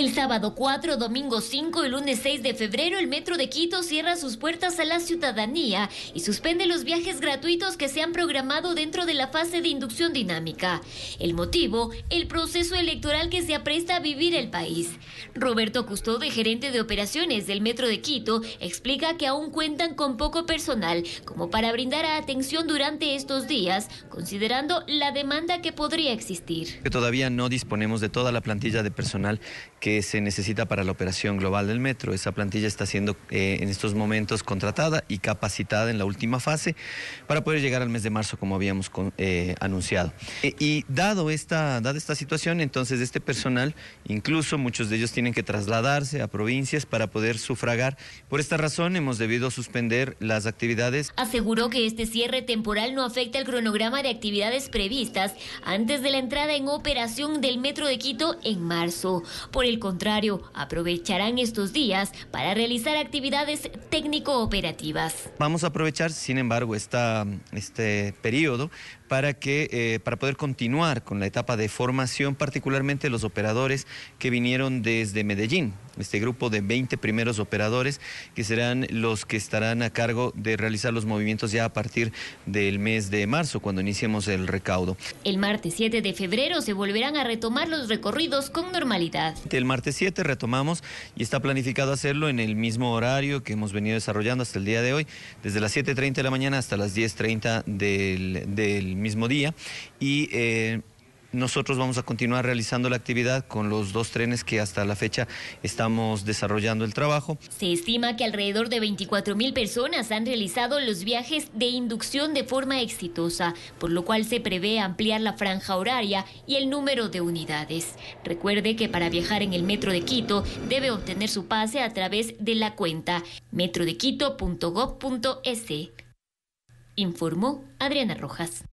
El sábado 4, domingo 5 y lunes 6 de febrero, el Metro de Quito cierra sus puertas a la ciudadanía y suspende los viajes gratuitos que se han programado dentro de la fase de inducción dinámica. El motivo, el proceso electoral que se apresta a vivir el país. Roberto Custode, gerente de operaciones del Metro de Quito, explica que aún cuentan con poco personal como para brindar atención durante estos días, considerando la demanda que podría existir. todavía no disponemos de toda la plantilla de personal que se necesita para la operación global del metro. Esa plantilla está siendo eh, en estos momentos contratada y capacitada en la última fase para poder llegar al mes de marzo como habíamos eh, anunciado. Eh, y dado esta, dada esta situación, entonces este personal, incluso muchos de ellos tienen que trasladarse a provincias para poder sufragar. Por esta razón hemos debido suspender las actividades. Aseguró que este cierre temporal no afecta el cronograma de actividades previstas antes de la entrada en operación del metro de Quito en marzo. Por el contrario, aprovecharán estos días para realizar actividades técnico-operativas. Vamos a aprovechar, sin embargo, esta, este periodo para, que, eh, para poder continuar con la etapa de formación, particularmente los operadores que vinieron desde Medellín, este grupo de 20 primeros operadores que serán los que estarán a cargo de realizar los movimientos ya a partir del mes de marzo, cuando iniciemos el recaudo. El martes 7 de febrero se volverán a retomar los recorridos con normalidad el martes 7 retomamos y está planificado hacerlo en el mismo horario que hemos venido desarrollando hasta el día de hoy, desde las 7.30 de la mañana hasta las 10.30 del, del mismo día. Y eh, nosotros vamos a continuar realizando la actividad con los dos trenes que hasta la fecha estamos desarrollando el trabajo. Se estima que alrededor de 24 mil personas han realizado los viajes de inducción de forma exitosa, por lo cual se prevé ampliar la franja horaria y el número de unidades. Recuerde que para viajar en el metro de Quito debe obtener su pase a través de la cuenta metrodequito.gov.es. Informó Adriana Rojas.